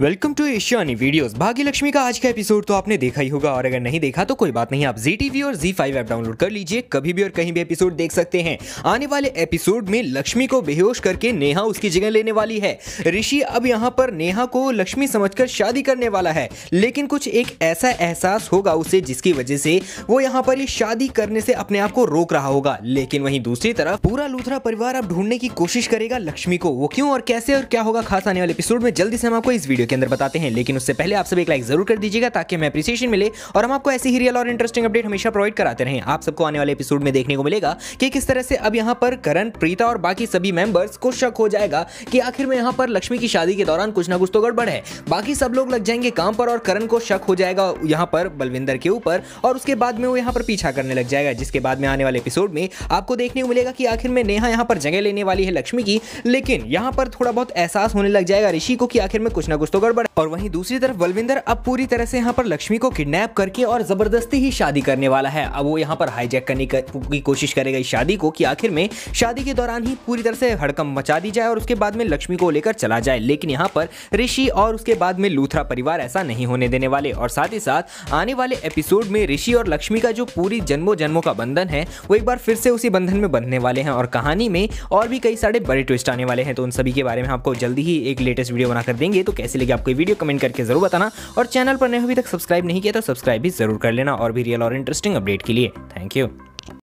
welcome to एशियानी videos Bhagyalakshmi का आज का एपिसोड तो आपने देखा ही होगा और अगर नहीं देखा तो कोई बात नहीं आप जी टीवी और जी फाइव ऐप डाउनलोड कर लीजिए कभी भी और कहीं भी एपिसोड देख सकते हैं आने वाले एपिसोड में लक्ष्मी को बेहोश करके नेहा उसकी जगह लेने वाली है ऋषि अब यहाँ पर नेहा को लक्ष्मी समझ कर शादी करने वाला है लेकिन कुछ एक ऐसा एहसास होगा उसे जिसकी वजह से वो यहाँ पर ये शादी करने से अपने आप को रोक रहा होगा लेकिन वहीं दूसरी तरफ पूरा लूथरा परिवार अब ढूंढने की कोशिश करेगा लक्ष्मी को वो क्यों और कैसे और क्या होगा खास आने वाले एपिसोड में जल्दी से हम आपको इस वीडियो वीडियो के अंदर बताते हैं लेकिन उससे पहले आप सब एक लाइक जरूर कर दीजिएगा ताकि हमें अप्रिसिएशन मिले और हम आपको ऐसी ही रियल और इंटरेस्टिंग अपडेट हमेशा प्रोवाइड कराते रहे आप सबको आने वाले एपिसोड में देखने को मिलेगा कि किस तरह से अब यहाँ पर करण प्रीता और बाकी सभी मेंबर्स को शक हो जाएगा कि आखिर में यहाँ पर लक्ष्मी की शादी के दौरान कुछ ना कुछ तो गड़बड़ है बाकी सब लोग लग जाएंगे काम पर और करण को शक हो जाएगा यहाँ पर बलविंदर के ऊपर और उसके बाद में वो यहाँ पर पीछा करने लग जाएगा जिसके बाद में आने वाले एपिसोड में आपको देखने को मिलेगा कि आखिर में नेहा यहाँ पर जगह लेने वाली है लक्ष्मी की लेकिन यहाँ पर थोड़ा बहुत एहसास होने लग जाएगा ऋषि को कि आखिर में कुछ ना कुछ तो तो गड़बड़ और वहीं दूसरी तरफ बलविंदर अब पूरी तरह से यहाँ पर लक्ष्मी को किडनैप करके और जबरदस्ती ही शादी करने वाला है अब वो यहाँ पर हाईजेक करने की कोशिश करेगा इस शादी को कि आखिर में शादी के दौरान ही पूरी तरह से हड़कम मचा दी जाए और उसके बाद में लक्ष्मी को लेकर चला जाए लेकिन यहाँ पर ऋषि और उसके बाद में लूथरा परिवार ऐसा नहीं होने देने वाले और साथ ही साथ आने वाले एपिसोड में ऋषि और लक्ष्मी का जो पूरी जन्मों जन्मों का बंधन है वो एक बार फिर से उसी बंधन में बंधने वाले हैं और कहानी में और भी कई सारे बड़े ट्विस्ट आने वाले हैं तो उन सभी के बारे में आपको जल्दी ही एक लेटेस्ट वीडियो बनाकर देंगे तो कैसे लगी आपको वीडियो कमेंट करके जरूर बताना और चैनल पर नहीं अभी तक सब्सक्राइब नहीं किया तो सब्सक्राइब भी जरूर कर लेना और भी रियल और इंटरेस्टिंग अपडेट के लिए थैंक यू